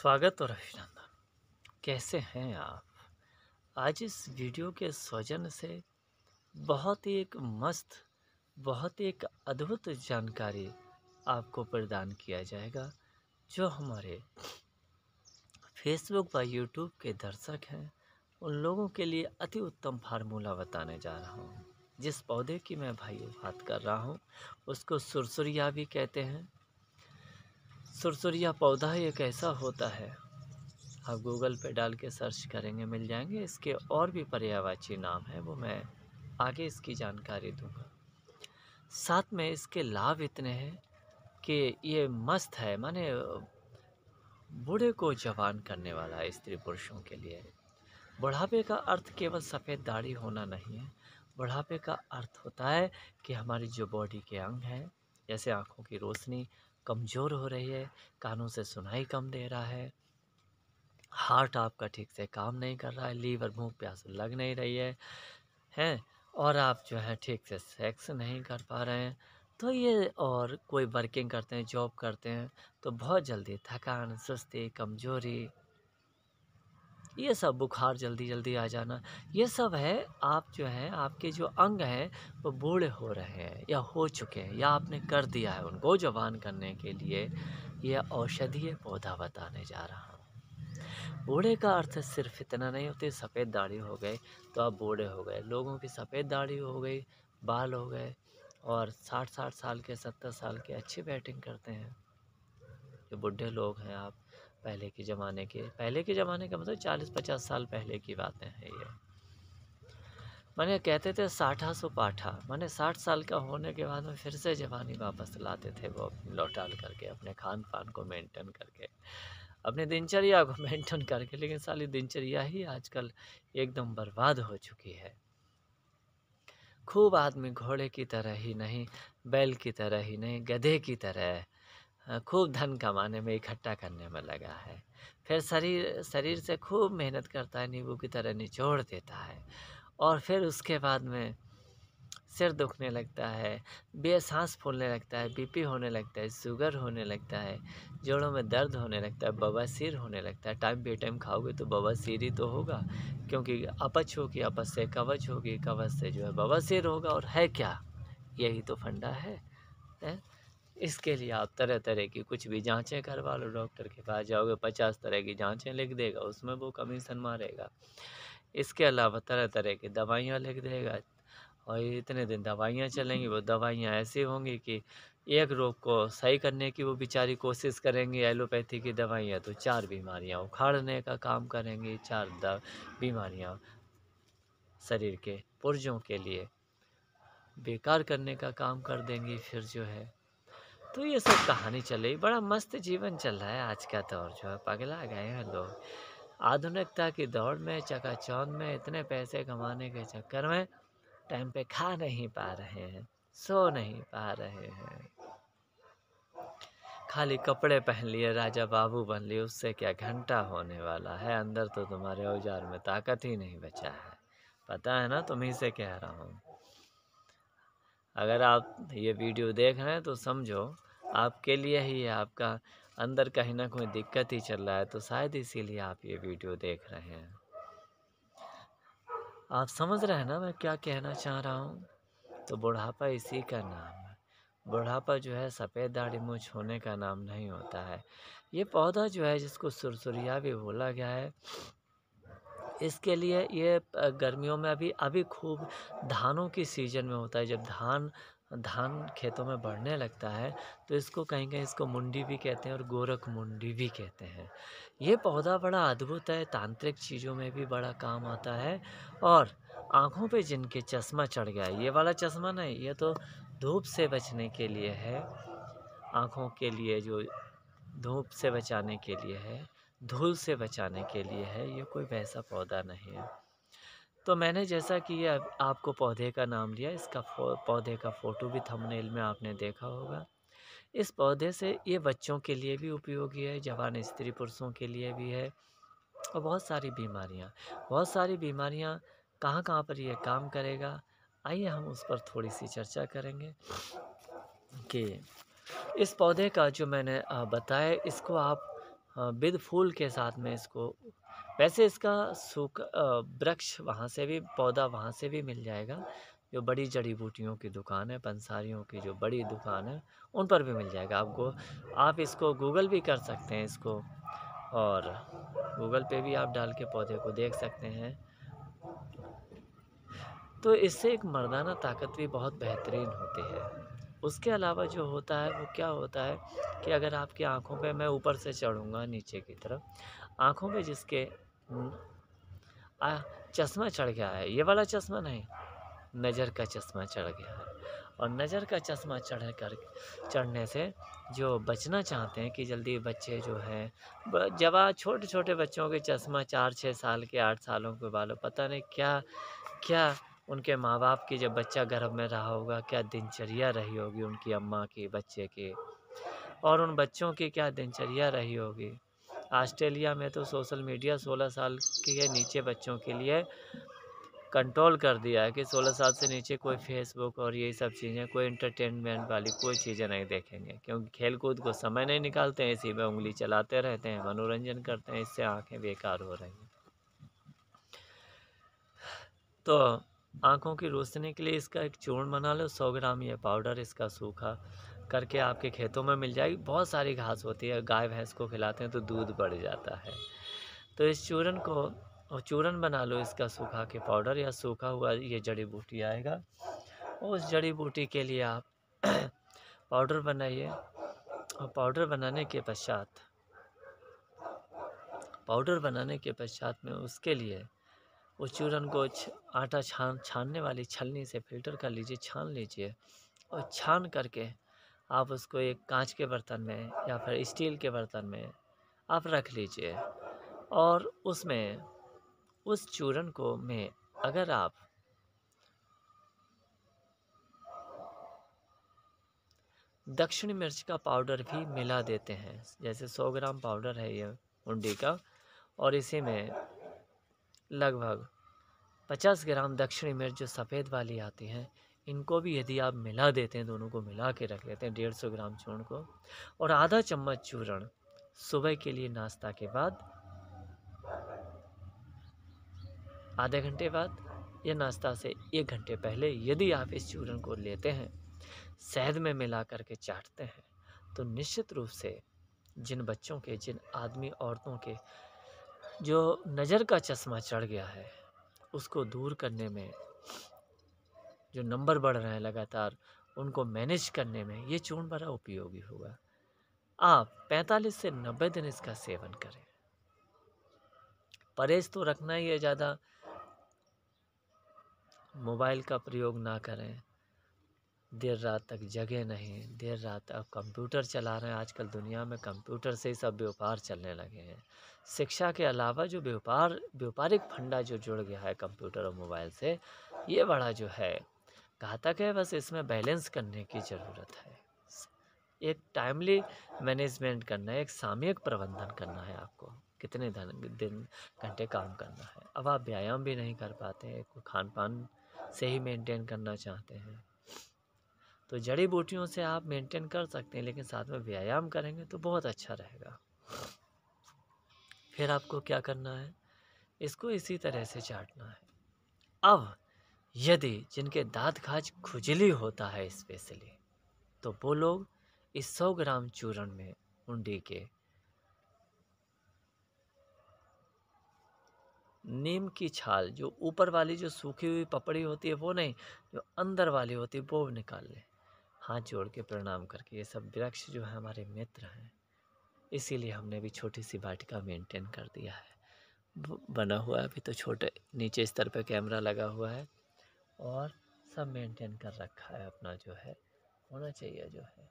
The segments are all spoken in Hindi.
स्वागत और अभिनंदन कैसे हैं आप आज इस वीडियो के स्वजन से बहुत ही एक मस्त बहुत ही एक अद्भुत जानकारी आपको प्रदान किया जाएगा जो हमारे फेसबुक व यूट्यूब के दर्शक हैं उन लोगों के लिए अति उत्तम फार्मूला बताने जा रहा हूँ जिस पौधे की मैं भाई बात कर रहा हूँ उसको सुरसुरिया भी कहते हैं सुरसुरिया पौधा ये कैसा होता है आप गूगल पे डाल के सर्च करेंगे मिल जाएंगे इसके और भी पर्यावाची नाम है वो मैं आगे इसकी जानकारी दूंगा साथ में इसके लाभ इतने हैं कि ये मस्त है माने बूढ़े को जवान करने वाला है स्त्री पुरुषों के लिए बुढ़ापे का अर्थ केवल सफ़ेद दाढ़ी होना नहीं है बुढ़ापे का अर्थ होता है कि हमारी जो बॉडी के अंग हैं जैसे आँखों की रोशनी कमज़ोर हो रही है कानों से सुनाई कम दे रहा है हार्ट आपका ठीक से काम नहीं कर रहा है लीवर मुंह प्यास लग नहीं रही है हैं और आप जो है ठीक से सेक्स नहीं कर पा रहे हैं तो ये और कोई वर्किंग करते हैं जॉब करते हैं तो बहुत जल्दी थकान सुस्ती कमज़ोरी ये सब बुखार जल्दी जल्दी आ जाना ये सब है आप जो है आपके जो अंग हैं वो बूढ़े हो रहे हैं या हो चुके हैं या आपने कर दिया है उनको जवान करने के लिए यह औषधीय पौधा बताने जा रहा हूँ बूढ़े का अर्थ सिर्फ इतना नहीं होते सफ़ेद दाढ़ी हो गए तो आप बूढ़े हो गए लोगों की सफ़ेद दाढ़ी हो गई बाल हो गए और साठ साठ साल के सत्तर साल के अच्छी बैटिंग करते हैं जो बुढ़े लोग हैं आप पहले के ज़माने के पहले के ज़माने का मतलब चालीस पचास साल पहले की बातें हैं ये मैंने कहते थे साठा सो पाठा मैंने साठ साल का होने के बाद में फिर से जवानी वापस लाते थे वो लौटाल करके अपने खान पान को मेंटेन करके अपने दिनचर्या को मेंटेन करके लेकिन सारी दिनचर्या ही आजकल एकदम बर्बाद हो चुकी है खूब आदमी घोड़े की तरह ही नहीं बैल की तरह ही नहीं गधे की तरह खूब धन कमाने में इकट्ठा करने में लगा है फिर शरीर शरीर से खूब मेहनत करता है नींबू की तरह निचोड़ देता है और फिर उसके बाद में सिर दुखने लगता है बेसांस फूलने लगता है बीपी होने लगता है शुगर होने लगता है जोड़ों में दर्द होने लगता है बवासीर होने लगता है टाइम बे टाइम खाओगे तो बवासीर ही तो होगा क्योंकि अपच होगी अपच से कवच होगी कवच से जो है बवासीर होगा और है क्या यही तो फंडा है, है? इसके लिए आप तरह तरह की कुछ भी जांचें करवा लो डॉक्टर के पास जाओगे पचास तरह की जांचें लिख देगा उसमें वो कमीशन मारेगा इसके अलावा तरह तरह की दवाइयाँ लिख देगा और इतने दिन दवाइयाँ चलेंगी वो दवाइयाँ ऐसी होंगी कि एक रोग को सही करने की वो बेचारी कोशिश करेंगी एलोपैथी की दवाइयाँ तो चार बीमारियाँ उखाड़ने का काम करेंगी चार बीमारियाँ शरीर के पुर्जों के लिए बेकार करने का काम कर देंगी फिर जो है तो ये सब कहानी चल रही बड़ा मस्त जीवन चल रहा है आज का दौर जो है पगला गए हैं लोग आधुनिकता की दौड़ में चकाचौंध में इतने पैसे कमाने के चक्कर में टाइम पे खा नहीं पा रहे हैं सो नहीं पा रहे हैं खाली कपड़े पहन लिए राजा बाबू बन लिए उससे क्या घंटा होने वाला है अंदर तो तुम्हारे औजार में ताकत ही नहीं बचा है पता है ना तुम्ही से कह रहा हूँ अगर आप ये वीडियो देख रहे हैं तो समझो आपके लिए ही है आपका अंदर कहीं ना कोई दिक्कत ही चल रहा है तो शायद इसीलिए आप ये वीडियो देख रहे हैं आप समझ रहे हैं ना मैं क्या कहना चाह रहा हूँ तो बुढ़ापा इसी का नाम है बुढ़ापा जो है सफ़ेद दाढ़ी मूछ होने का नाम नहीं होता है ये पौधा जो है जिसको सुरसुरिया भी बोला गया है इसके लिए ये गर्मियों में अभी अभी खूब धानों की सीजन में होता है जब धान धान खेतों में बढ़ने लगता है तो इसको कहीं कहीं इसको मुंडी भी कहते हैं और गोरख मुंडी भी कहते हैं ये पौधा बड़ा अद्भुत है तांत्रिक चीज़ों में भी बड़ा काम आता है और आँखों पे जिनके चश्मा चढ़ गया ये वाला चश्मा नहीं ये तो धूप से बचने के लिए है आँखों के लिए जो धूप से बचाने के लिए है धूल से बचाने के लिए है ये कोई वैसा पौधा नहीं है तो मैंने जैसा कि ये आपको पौधे का नाम लिया इसका पौधे का फ़ोटो भी थंबनेल में आपने देखा होगा इस पौधे से ये बच्चों के लिए भी उपयोगी है जवान स्त्री पुरुषों के लिए भी है और बहुत सारी बीमारियाँ बहुत सारी बीमारियाँ कहाँ कहाँ पर यह काम करेगा आइए हम उस पर थोड़ी सी चर्चा करेंगे कि इस पौधे का जो मैंने बताया इसको आप विध फूल के साथ में इसको वैसे इसका सूख वृक्ष वहाँ से भी पौधा वहाँ से भी मिल जाएगा जो बड़ी जड़ी बूटियों की दुकान है पंसारियों की जो बड़ी दुकान है उन पर भी मिल जाएगा आपको आप इसको गूगल भी कर सकते हैं इसको और गूगल पे भी आप डाल के पौधे को देख सकते हैं तो इससे एक मर्दाना ताकत भी बहुत बेहतरीन होती है उसके अलावा जो होता है वो क्या होता है कि अगर आपकी आँखों पे मैं ऊपर से चढ़ूँगा नीचे की तरफ आँखों पे जिसके चश्मा चढ़ गया है ये वाला चश्मा नहीं नज़र का चश्मा चढ़ गया है और नज़र का चश्मा चढ़ कर चढ़ने से जो बचना चाहते हैं कि जल्दी बच्चे जो हैं जवा छोटे छोटे बच्चों के चश्मा चार छः साल के आठ सालों के बालों पता नहीं क्या क्या उनके माँ बाप की जब बच्चा गर्भ में रहा होगा क्या दिनचर्या रही होगी उनकी अम्मा की बच्चे की और उन बच्चों की क्या दिनचर्या रही होगी ऑस्ट्रेलिया में तो सोशल मीडिया 16 साल के नीचे बच्चों के लिए कंट्रोल कर दिया है कि 16 साल से नीचे कोई फेसबुक और ये सब चीज़ें कोई इंटरटेनमेंट वाली कोई चीज़ें नहीं देखेंगे क्योंकि खेल कूद को समय नहीं निकालते हैं इसी में उंगली चलाते रहते हैं मनोरंजन करते हैं इससे आँखें बेकार हो रही हैं तो आँखों की रोशनी के लिए इसका एक चूर्ण बना लो सौ ग्राम ये पाउडर इसका सूखा करके आपके खेतों में मिल जाएगी बहुत सारी घास होती है गाय भैंस को खिलाते हैं तो दूध बढ़ जाता है तो इस चूरन को और चूरन बना लो इसका सूखा के पाउडर या सूखा हुआ ये जड़ी बूटी आएगा उस जड़ी बूटी के लिए आप पाउडर बनाइए और पाउडर बनाने के पश्चात पाउडर बनाने के पश्चात में उसके लिए उस चूरन को आटा छान छानने वाली छलनी से फिल्टर कर लीजिए छान लीजिए और छान करके आप उसको एक कांच के बर्तन में या फिर स्टील के बर्तन में आप रख लीजिए और उसमें उस चूरन को में अगर आप दक्षिणी मिर्च का पाउडर भी मिला देते हैं जैसे 100 ग्राम पाउडर है ये उंडी का और इसी में लगभग पचास ग्राम दक्षिणी मिर्च जो सफ़ेद वाली आती हैं इनको भी यदि आप मिला देते हैं दोनों को मिला के रख लेते हैं डेढ़ सौ ग्राम चूर्ण को और आधा चम्मच चूर्ण सुबह के लिए नाश्ता के बाद आधे घंटे बाद या नाश्ता से एक घंटे पहले यदि आप इस चूर्ण को लेते हैं शहद में मिला करके चाटते हैं तो निश्चित रूप से जिन बच्चों के जिन आदमी औरतों के जो नज़र का चश्मा चढ़ गया है उसको दूर करने में जो नंबर बढ़ रहे हैं लगातार उनको मैनेज करने में ये चूर्ण बड़ा उपयोगी होगा आप 45 से 90 दिन इसका सेवन करें परहेज तो रखना ही है ज़्यादा मोबाइल का प्रयोग ना करें देर रात तक जगे नहीं देर रात अब कंप्यूटर चला रहे हैं आजकल दुनिया में कंप्यूटर से ही सब व्यापार चलने लगे हैं शिक्षा के अलावा जो व्यापार व्यापारिक फंडा जो जुड़ गया है कंप्यूटर और मोबाइल से ये बड़ा जो है घातक है बस इसमें बैलेंस करने की ज़रूरत है एक टाइमली मैनेजमेंट करना है एक सामयिक प्रबंधन करना है आपको कितने दिन घंटे काम करना है अब आप व्यायाम भी नहीं कर पाते हैं खान पान से ही मेंटेन करना चाहते हैं तो जड़ी बूटियों से आप मेंटेन कर सकते हैं लेकिन साथ में व्यायाम करेंगे तो बहुत अच्छा रहेगा फिर आपको क्या करना है इसको इसी तरह से चाटना है अब यदि जिनके दांत खाज खुजली होता है स्पेशली तो वो लोग इस सौ ग्राम चूरण में उंडी के नीम की छाल जो ऊपर वाली जो सूखी हुई पपड़ी होती है वो नहीं जो अंदर वाली होती है वो निकाल लें हाथ जोड़ के प्रणाम करके ये सब वृक्ष जो है हमारे मित्र हैं इसीलिए हमने भी छोटी सी वाटिका मेंटेन कर दिया है बना हुआ है अभी तो छोटे नीचे स्तर पर कैमरा लगा हुआ है और सब मेंटेन कर रखा है अपना जो है होना चाहिए जो है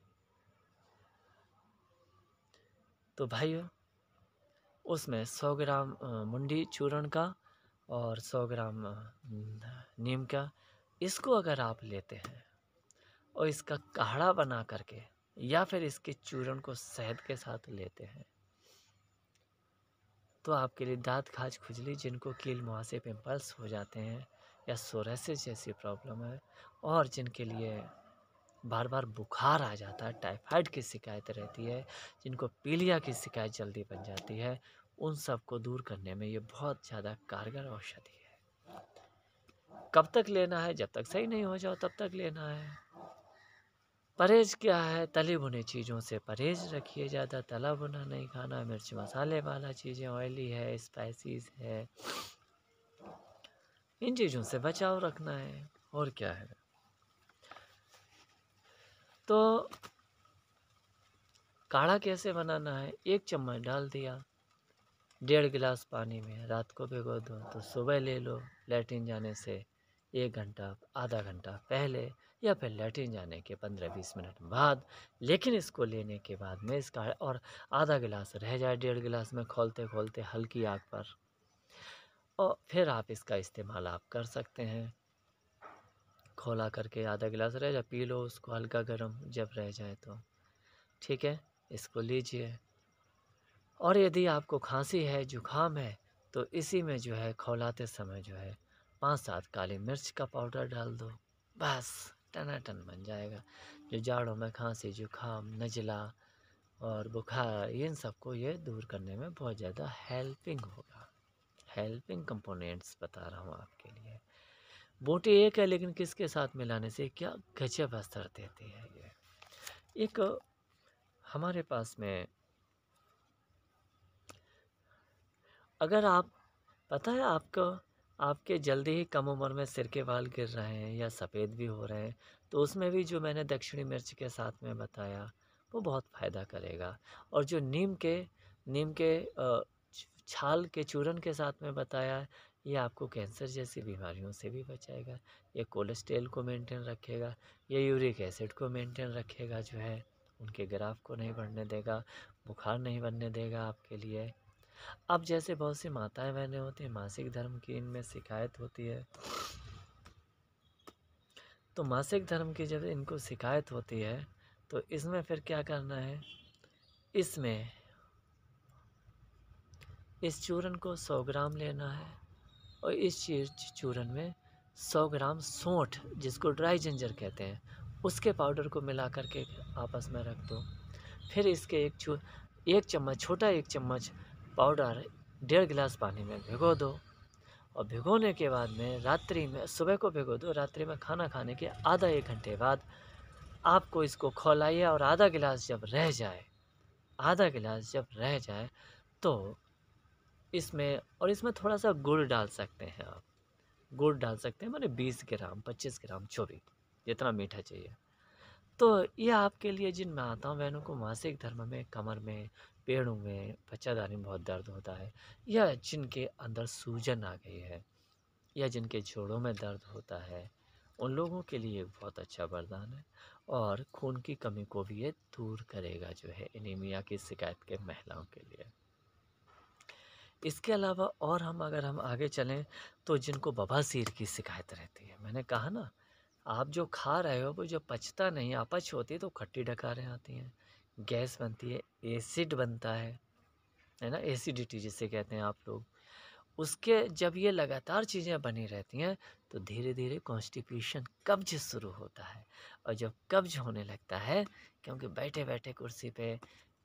तो भाइयों उसमें सौ ग्राम मुंडी चूरण का और सौ ग्राम नीम का इसको अगर आप लेते हैं और इसका काढ़ा बना करके या फिर इसके चूरण को शहद के साथ लेते हैं तो आपके लिए दांत खाज खुजली जिनको कील मुहासे पिम्पल्स हो जाते हैं या सोरेसिस जैसी प्रॉब्लम है और जिनके लिए बार बार बुखार आ जाता है टाइफाइड की शिकायत रहती है जिनको पीलिया की शिकायत जल्दी बन जाती है उन सब को दूर करने में ये बहुत ज़्यादा कारगर औषधि है कब तक लेना है जब तक सही नहीं हो जाओ तब तक लेना है परहेज क्या है तली बुने चीज़ों से परहेज रखिए ज़्यादा तला बुना नहीं खाना मिर्च मसाले वाला चीज़ें ऑयली है स्पाइसीज है इन चीज़ों से बचाव रखना है और क्या है तो काढ़ा कैसे बनाना है एक चम्मच डाल दिया डेढ़ गिलास पानी में रात को भिगो दो तो सुबह ले लो लेटिन जाने से एक घंटा आधा घंटा पहले या फिर लेटरिन जाने के पंद्रह बीस मिनट बाद लेकिन इसको लेने के बाद में इसका और आधा गिलास रह जाए डेढ़ गिलास में खोलते खोलते हल्की आग पर और फिर आप इसका इस्तेमाल आप कर सकते हैं खोला करके आधा गिलास रह जाए पी लो उसको हल्का गर्म जब रह जाए तो ठीक है इसको लीजिए और यदि आपको खांसी है जुखाम है तो इसी में जो है खौलाते समय जो है पांच सात काली मिर्च का पाउडर डाल दो बस टनाटन बन जाएगा जो जाड़ों में खांसी जुकाम नजला और बुखार इन सबको ये दूर करने में बहुत ज़्यादा हेल्पिंग होगा हेल्पिंग कंपोनेंट्स बता रहा हूँ आपके लिए बूटी एक है लेकिन किसके साथ मिलाने से क्या गजब असर देती है ये एक हमारे पास में अगर आप पता है आपका आपके जल्दी ही कम उम्र में सिर के बाल गिर रहे हैं या सफ़ेद भी हो रहे हैं तो उसमें भी जो मैंने दक्षिणी मिर्च के साथ में बताया वो बहुत फ़ायदा करेगा और जो नीम के नीम के छाल के चूरन के साथ में बताया ये आपको कैंसर जैसी बीमारियों से भी बचाएगा ये कोलेस्ट्रेल को मेंटेन रखेगा ये यूरिक एसिड को मेंटेन रखेगा जो है उनके ग्राफ को नहीं बढ़ने देगा बुखार नहीं बनने देगा आपके लिए अब जैसे बहुत सी माताएं बहनें होती हैं मासिक धर्म की इनमें शिकायत होती है तो मासिक धर्म की जब इनको शिकायत होती है तो इसमें फिर क्या करना है इसमें इस चूरन को सौ ग्राम लेना है और इस चीज चूरन में सौ ग्राम सोंठ जिसको ड्राई जिंजर कहते हैं उसके पाउडर को मिला करके आपस में रख दो फिर इसके एक चू एक चम्मच छोटा एक चम्मच पाउडर डेढ़ गिलास पानी में भिगो दो और भिगोने के बाद में रात्रि में सुबह को भिगो दो रात्रि में खाना खाने के आधा एक घंटे बाद आपको इसको खोलाइए और आधा गिलास जब रह जाए आधा गिलास जब रह जाए तो इसमें और इसमें थोड़ा सा गुड़ डाल सकते हैं आप गुड़ डाल सकते हैं मैंने बीस ग्राम पच्चीस ग्राम जो भी जितना मीठा चाहिए तो ये आपके लिए जिन मैं आता हूँ बहनों को मासिक धर्म में कमर में पेड़ों में बच्चादारी में बहुत दर्द होता है या जिनके अंदर सूजन आ गई है या जिनके जोड़ों में दर्द होता है उन लोगों के लिए बहुत अच्छा वरदान है और खून की कमी को भी ये दूर करेगा जो है एनीमिया की शिकायत के महिलाओं के लिए इसके अलावा और हम अगर हम आगे चलें तो जिनको बबासीर की शिकायत रहती है मैंने कहा ना आप जो खा रहे हो वो जो पचता नहीं अपच होती है तो खट्टी डकारें आती हैं गैस बनती है एसिड बनता है है ना एसिडिटी जिसे कहते हैं आप लोग उसके जब ये लगातार चीज़ें बनी रहती हैं तो धीरे धीरे कॉन्स्टिपेशन कब्ज शुरू होता है और जब कब्ज होने लगता है क्योंकि बैठे बैठे कुर्सी पे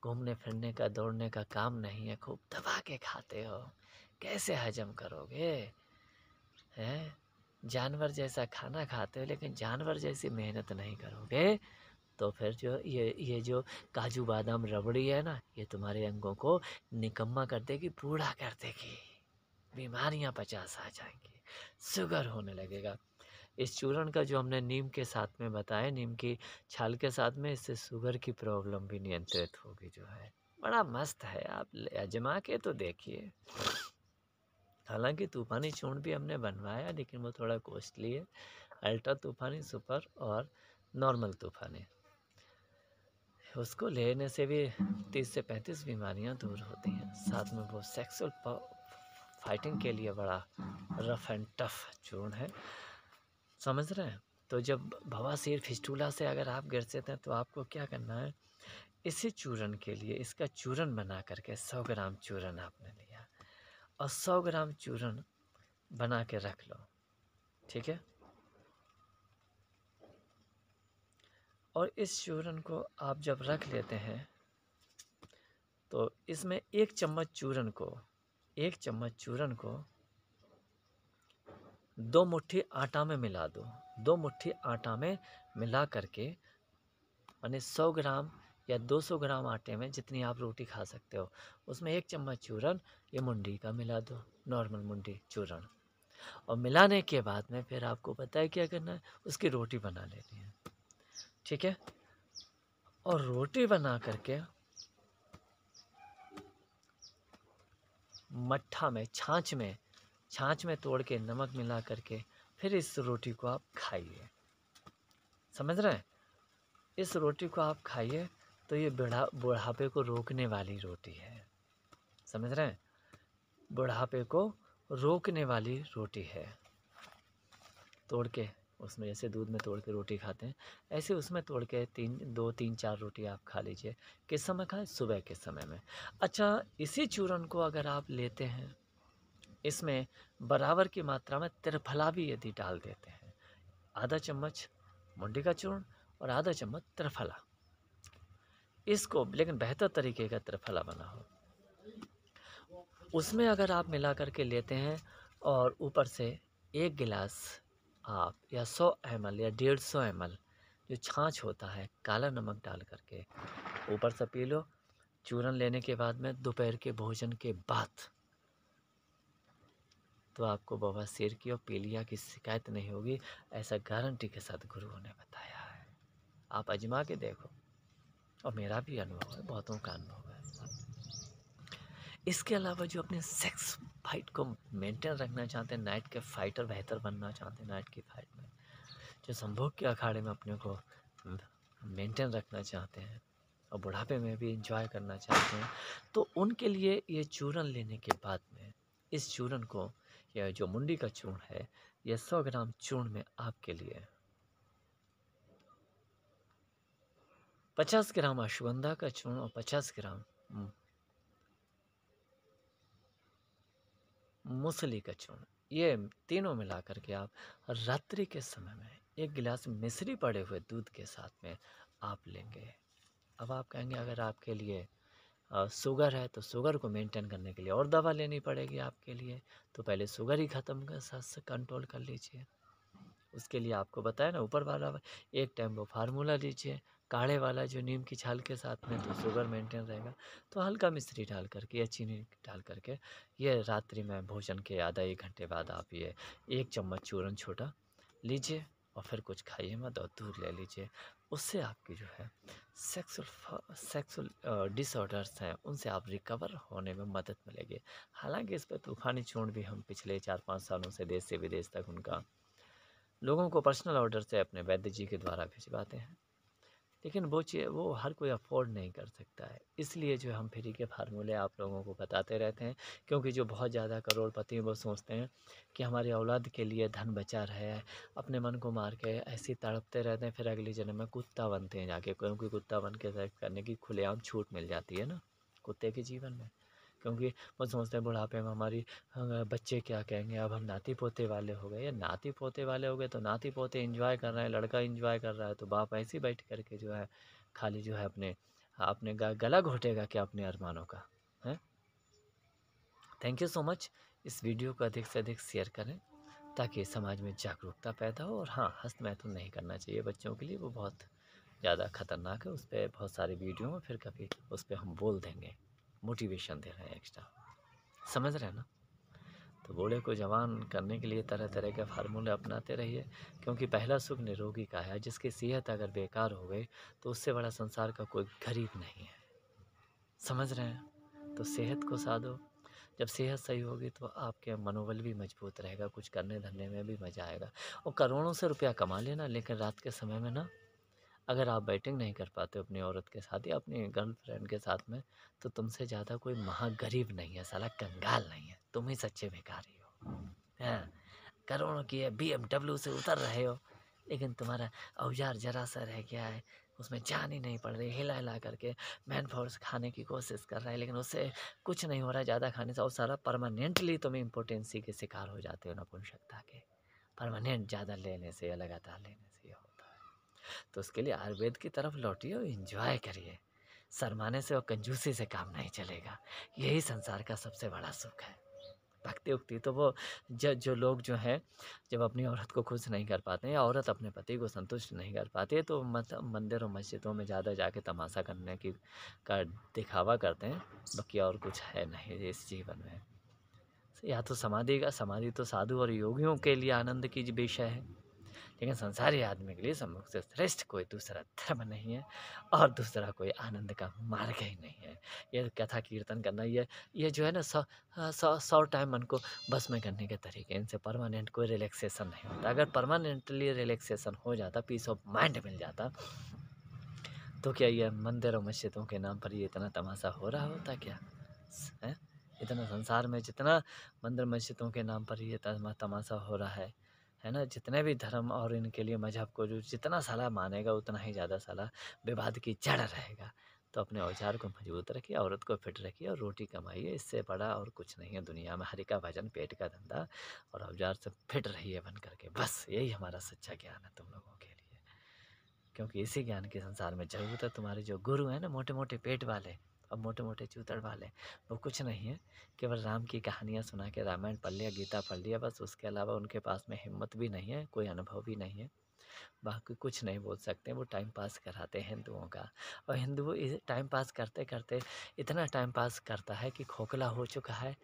घूमने फिरने का दौड़ने का काम नहीं है खूब दबा के खाते हो कैसे हजम करोगे हैं जानवर जैसा खाना खाते हो लेकिन जानवर जैसी मेहनत नहीं करोगे तो फिर जो ये ये जो काजू बादाम रबड़ी है ना ये तुम्हारे अंगों को निकम्मा कर देगी बूढ़ा कर देगी बीमारियां पचास आ जाएंगी शुगर होने लगेगा इस चूरण का जो हमने नीम के साथ में बताया नीम की छाल के साथ में इससे शुगर की प्रॉब्लम भी नियंत्रित होगी जो है बड़ा मस्त है आप अजमा के तो देखिए हालांकि तूफ़ानी चूर्ण भी हमने बनवाया लेकिन वो थोड़ा कॉस्टली है अल्ट्रा तूफ़ानी सुपर और नॉर्मल तूफ़ानी उसको लेने से भी तीस से पैंतीस बीमारियां दूर होती हैं साथ में वो सेक्सुअल फाइटिंग के लिए बड़ा रफ़ एंड टफ़ चूर्ण है समझ रहे हैं तो जब बवासीर फिस्टूला से अगर आप गिर जाते हैं तो आपको क्या करना है इसी चूरन के लिए इसका चूरन बना करके सौ ग्राम चूरन आपने लिया और सौ ग्राम चूरन बना के रख लो ठीक है और इस चूरन को आप जब रख लेते हैं तो इसमें एक चम्मच चूरन को एक चम्मच चूरन को दो मुट्ठी आटा में मिला दो दो मुट्ठी आटा में मिला करके यानी सौ ग्राम या 200 ग्राम आटे में जितनी आप रोटी खा सकते हो उसमें एक चम्मच चूरन ये मुंडी का मिला दो नॉर्मल मुंडी चूरन और मिलाने के बाद में फिर आपको पता है क्या करना है उसकी रोटी बना लेनी है ठीक है और रोटी बना करके मट्ठा में छाछ में छाछ में तोड़ के नमक मिला करके फिर इस रोटी को आप खाइए समझ रहे हैं इस रोटी को आप खाइए तो ये बढ़ा बुढ़ापे को रोकने वाली रोटी है समझ रहे हैं बुढ़ापे को रोकने वाली रोटी है तोड़ के उसमें जैसे दूध में तोड़ के रोटी खाते हैं ऐसे उसमें तोड़ के तीन दो तीन चार रोटी आप खा लीजिए किस समय खाएं सुबह के समय में अच्छा इसी चूरन को अगर आप लेते हैं इसमें बराबर की मात्रा में त्रिफला भी यदि डाल देते हैं आधा चम्मच मुंडी का चूर्ण और आधा चम्मच त्रिफला इसको लेकिन बेहतर तरीके का त्रिफला बना हो उसमें अगर आप मिला करके लेते हैं और ऊपर से एक गिलास आप या सौ एम या डेढ़ सौ एम जो छाछ होता है काला नमक डाल करके ऊपर से पी लो चूरन लेने के बाद में दोपहर के भोजन के बाद तो आपको सिर की और पीलिया की शिकायत नहीं होगी ऐसा गारंटी के साथ गुरुओं ने बताया है आप अजमा के देखो और मेरा भी अनुभव है बहुतों का अनुभव है इसके अलावा जो अपने सेक्स फाइट को मेंटेन रखना चाहते हैं नाइट के फाइटर बेहतर बनना चाहते हैं नाइट की फाइट में जो संभोग के अखाड़े में अपने को मेंटेन रखना चाहते हैं और बुढ़ापे में भी इंजॉय करना चाहते हैं तो उनके लिए ये चूरन लेने के बाद में इस चूरन को यह जो मुंडी का चूर्ण है यह सौ ग्राम चूर्ण में आपके लिए पचास ग्राम अश्वगंधा का चूर्ण और पचास ग्राम हम्म, मूसली का चूर्ण ये तीनों मिला करके आप रात्रि के समय में एक गिलास मिश्री पड़े हुए दूध के साथ में आप लेंगे अब आप कहेंगे अगर आपके लिए शुगर है तो शुगर को मेंटेन करने के लिए और दवा लेनी पड़ेगी आपके लिए तो पहले शुगर ही ख़त्म कर साथ से कंट्रोल कर लीजिए उसके लिए आपको बताया ना ऊपर वाला एक टाइम वो फार्मूला लीजिए काढ़े वाला जो नीम की छाल के साथ में तो शुगर मेंटेन रहेगा तो हल्का मिश्री डाल करके या चीनी डाल करके ये रात्रि में भोजन के आधा एक घंटे बाद आप ये एक चम्मच चूरन छोटा लीजिए और फिर कुछ खाइए मत और दूध ले लीजिए उससे आपकी जो है सेक्सुअल सेक्सुअल डिसऑर्डर्स हैं उनसे आप रिकवर होने में मदद मिलेगी हालांकि इस पर तूफानी चूर्ण भी हम पिछले चार पाँच सालों से देश से विदेश तक उनका लोगों को पर्सनल ऑर्डर से अपने वैद्य जी के द्वारा भिजवाते हैं लेकिन वो चीज़ वो हर कोई अफोर्ड नहीं कर सकता है इसलिए जो हम फ्री के फार्मूले आप लोगों को बताते रहते हैं क्योंकि जो बहुत ज़्यादा करोड़पति वो सोचते हैं कि हमारी औलाद के लिए धन बचा रहे अपने मन को मार के ऐसे तड़पते रहते हैं फिर अगले जन्म में कुत्ता बनते हैं जाके क्योंकि कुत्ता बन के सेक्स करने की खुलेआम छूट मिल जाती है ना कुत्ते के जीवन में क्योंकि वो सोचते हैं बुढ़ापे में हमारी बच्चे क्या कहेंगे अब हम नाती पोते वाले हो गए या नाती पोते वाले हो गए तो नाती पोते इन्जॉय कर रहे हैं लड़का इन्जॉय कर रहा है तो बाप ऐसे बैठ करके जो है खाली जो है अपने अपने गला घोटेगा क्या अपने अरमानों का है थैंक यू सो मच इस वीडियो को अधिक से अधिक शेयर करें ताकि समाज में जागरूकता पैदा हो और हाँ हस्त महत्व नहीं करना चाहिए बच्चों के लिए वो बहुत ज़्यादा खतरनाक है उस पर बहुत सारे वीडियो हैं फिर कभी उस पर हम बोल देंगे मोटिवेशन दे रहे हैं एक्स्ट्रा समझ रहे हैं ना तो बूढ़े को जवान करने के लिए तरह तरह के फार्मूले अपनाते रहिए क्योंकि पहला सुख निरोगी का है जिसकी सेहत अगर बेकार हो गई तो उससे बड़ा संसार का कोई गरीब नहीं है समझ रहे हैं तो सेहत को साधो जब सेहत सही होगी तो आपके मनोबल भी मजबूत रहेगा कुछ करने धरने में भी मज़ा आएगा और करोड़ों से रुपया कमा लेना लेकिन रात के समय में ना अगर आप बैटिंग नहीं कर पाते अपनी औरत के साथ या अपनी गर्लफ्रेंड के साथ में तो तुमसे ज़्यादा कोई महागरीब नहीं है साला कंगाल नहीं है तुम ही सच्चे भिखारी हो हाँ करोड़ों की है बी से उतर रहे हो लेकिन तुम्हारा औजार जरा सा रह गया है उसमें जान ही नहीं पड़ रही हिला हिला करके मैन फोर्स खाने की कोशिश कर रहा है लेकिन उससे कुछ नहीं हो रहा है ज़्यादा खाने से और सारा परमानेंटली तुम इम्पोर्टेंसी के शिकार हो जाते हो नपुंसकता के परमानेंट ज़्यादा लेने से या लगातार लेने से तो उसके लिए आयुर्वेद की तरफ लौटिए और इंजॉय करिए शरमाने से और कंजूसी से काम नहीं चलेगा यही संसार का सबसे बड़ा सुख है भक्ति उक्ति तो वो जो जो लोग जो हैं जब अपनी औरत को खुश नहीं कर पाते या औरत अपने पति को संतुष्ट नहीं कर पाती है तो मंदिर और मस्जिदों में ज़्यादा जाके तमाशा करने की का दिखावा करते हैं बाकी और कुछ है नहीं इस जीवन में या तो समाधि का समाधि तो साधु और योगियों के लिए आनंद की विषय है लेकिन संसारी आदमी के लिए सम्मुख से श्रेष्ठ कोई दूसरा धर्म नहीं है और दूसरा कोई आनंद का मार्ग ही नहीं है ये तो कथा कीर्तन करना ये ये जो है ना सौ हाँ, सौ सौ टाइम मन को बस में करने के तरीके इनसे परमानेंट कोई रिलैक्सेशन नहीं होता अगर परमानेंटली रिलैक्सेशन हो जाता पीस ऑफ माइंड मिल जाता तो क्या यह मंदिर और मस्जिदों के नाम पर ये इतना तमाशा हो रहा होता क्या है इतना संसार में जितना मंदिर मस्जिदों के नाम पर ये तमाशा हो रहा है है ना जितने भी धर्म और इनके लिए मज़हब को जो जितना सलाह मानेगा उतना ही ज़्यादा सलाह विवाद की जड़ रहेगा तो अपने औजार को मजबूत रखिए औरत को फिट रखिए और रोटी कमाइए इससे बड़ा और कुछ नहीं है दुनिया में हरिका भजन पेट का धंधा और औजार से फिट रहिए बन करके बस यही हमारा सच्चा ज्ञान है तुम लोगों के लिए क्योंकि इसी ज्ञान के संसार में ज़रूरत है तुम्हारे जो गुरु हैं ना मोटे मोटे पेट वाले और मोटे मोटे चूतड़ वाले वो कुछ नहीं है केवल राम की कहानियाँ सुना के रामायण पढ़ लिया गीता पढ़ लिया बस उसके अलावा उनके पास में हिम्मत भी नहीं है कोई अनुभव भी नहीं है बाकी कुछ नहीं बोल सकते वो टाइम पास कराते हैं हिंदुओं का और हिंदू टाइम पास करते करते इतना टाइम पास करता है कि खोखला हो चुका है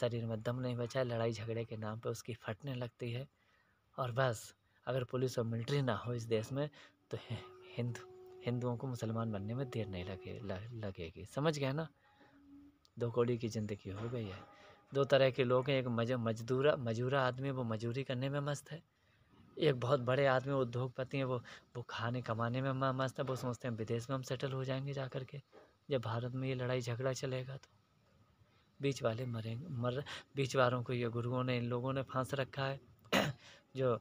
शरीर में दम नहीं बचा लड़ाई झगड़े के नाम पे उसकी फटने लगती है और बस अगर पुलिस और मिलिट्री ना हो इस देश में तो हिंदू हिंदुओं को मुसलमान बनने में देर नहीं लगे लगेगी समझ गए ना दो कौड़ी की ज़िंदगी हो गई है दो तरह के लोग हैं एक मज मजदूरा मजूरा आदमी वो मजूरी करने में मस्त है एक बहुत बड़े आदमी उद्योगपति हैं वो वो खाने कमाने में मस्त है वो सोचते हैं विदेश में हम सेटल हो जाएंगे जा कर के जब भारत में ये लड़ाई झगड़ा चलेगा तो बीच वाले मरेंगे मर बीच वालों को ये गुरुओं ने इन लोगों ने फांस रखा है जो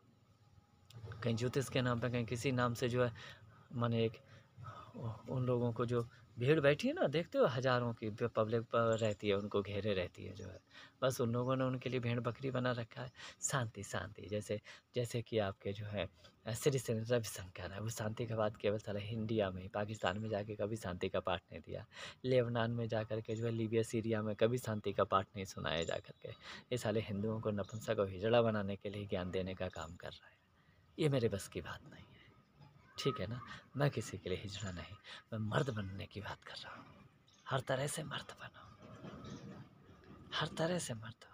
कहीं ज्योतिष के नाम पर कहीं किसी नाम से जो है मैंने एक उन लोगों को जो भीड़ बैठी है ना देखते हो हज़ारों की पब्लिक पर रहती है उनको घेरे रहती है जो है बस उन लोगों ने उनके लिए भेड़ बकरी बना रखा है शांति शांति जैसे जैसे कि आपके जो है श्री श्री रविशंकर है वो शांति का बात केवल सारा इंडिया में पाकिस्तान में जाके कभी शांति का पाठ नहीं दिया लेबनान में जा कर के जो है लीबिया सीरिया में कभी शांति का पाठ नहीं सुनाया जा करके के ये साले हिंदुओं को नपुंसक और हिजड़ा बनाने के लिए ज्ञान देने का काम कर रहा है ये मेरे बस की बात नहीं ठीक है ना मैं किसी के लिए हिजड़ा नहीं मैं मर्द बनने की बात कर रहा हूँ हर तरह से मर्द बनो हर तरह से मर्द हो